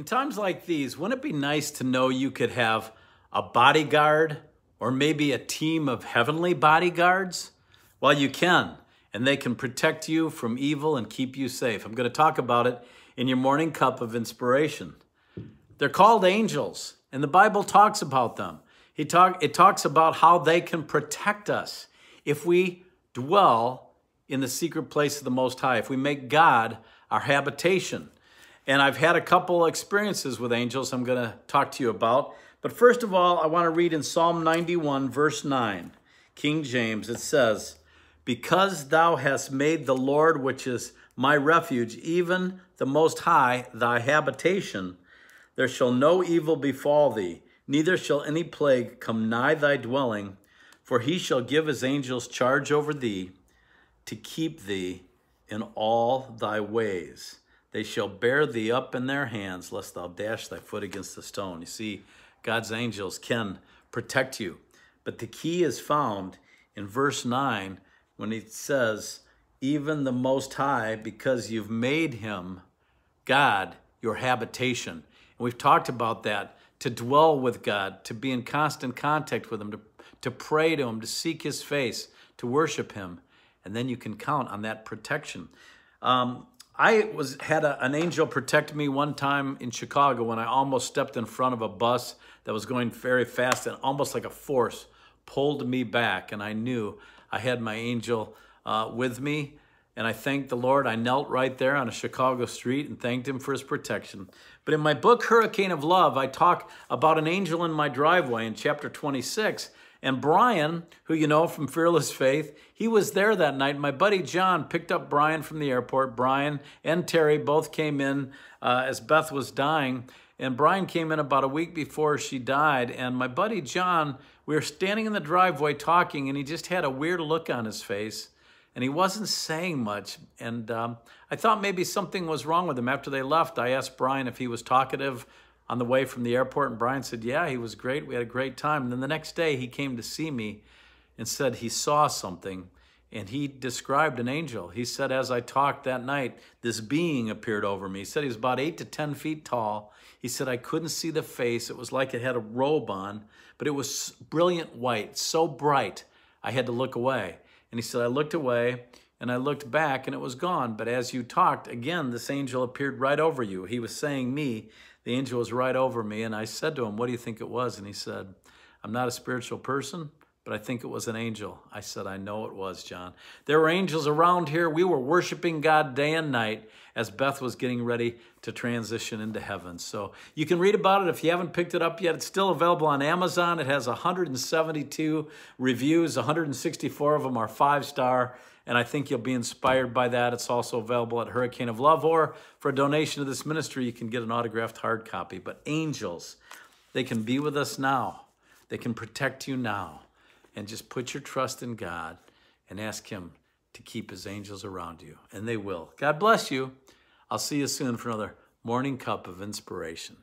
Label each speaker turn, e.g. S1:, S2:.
S1: In times like these, wouldn't it be nice to know you could have a bodyguard or maybe a team of heavenly bodyguards? Well, you can, and they can protect you from evil and keep you safe. I'm going to talk about it in your morning cup of inspiration. They're called angels, and the Bible talks about them. He talk, it talks about how they can protect us if we dwell in the secret place of the Most High, if we make God our habitation. And I've had a couple experiences with angels I'm going to talk to you about. But first of all, I want to read in Psalm 91, verse 9, King James. It says, Because thou hast made the Lord, which is my refuge, even the Most High, thy habitation, there shall no evil befall thee, neither shall any plague come nigh thy dwelling. For he shall give his angels charge over thee to keep thee in all thy ways. They shall bear thee up in their hands, lest thou dash thy foot against the stone. You see, God's angels can protect you. But the key is found in verse 9 when it says, Even the Most High, because you've made him, God, your habitation. And we've talked about that to dwell with God, to be in constant contact with Him, to, to pray to Him, to seek His face, to worship Him. And then you can count on that protection. Um, I was had a, an angel protect me one time in Chicago when I almost stepped in front of a bus that was going very fast and almost like a force pulled me back. And I knew I had my angel uh, with me. And I thanked the Lord. I knelt right there on a Chicago street and thanked him for his protection. But in my book, Hurricane of Love, I talk about an angel in my driveway in chapter 26 and Brian, who you know from Fearless Faith, he was there that night. My buddy John picked up Brian from the airport. Brian and Terry both came in uh, as Beth was dying. And Brian came in about a week before she died. And my buddy John, we were standing in the driveway talking, and he just had a weird look on his face. And he wasn't saying much. And um, I thought maybe something was wrong with him. After they left, I asked Brian if he was talkative on the way from the airport. And Brian said, Yeah, he was great. We had a great time. And then the next day, he came to see me and said he saw something. And he described an angel. He said, As I talked that night, this being appeared over me. He said he was about eight to 10 feet tall. He said, I couldn't see the face. It was like it had a robe on, but it was brilliant white, so bright, I had to look away. And he said, I looked away and I looked back and it was gone. But as you talked, again, this angel appeared right over you. He was saying me the angel was right over me, and I said to him, What do you think it was? And he said, I'm not a spiritual person but I think it was an angel. I said, I know it was, John. There were angels around here. We were worshiping God day and night as Beth was getting ready to transition into heaven. So you can read about it if you haven't picked it up yet. It's still available on Amazon. It has 172 reviews, 164 of them are five star. And I think you'll be inspired by that. It's also available at Hurricane of Love, or for a donation to this ministry, you can get an autographed hard copy. But angels, they can be with us now, they can protect you now and just put your trust in God and ask Him to keep His angels around you, and they will. God bless you. I'll see you soon for another morning cup of inspiration.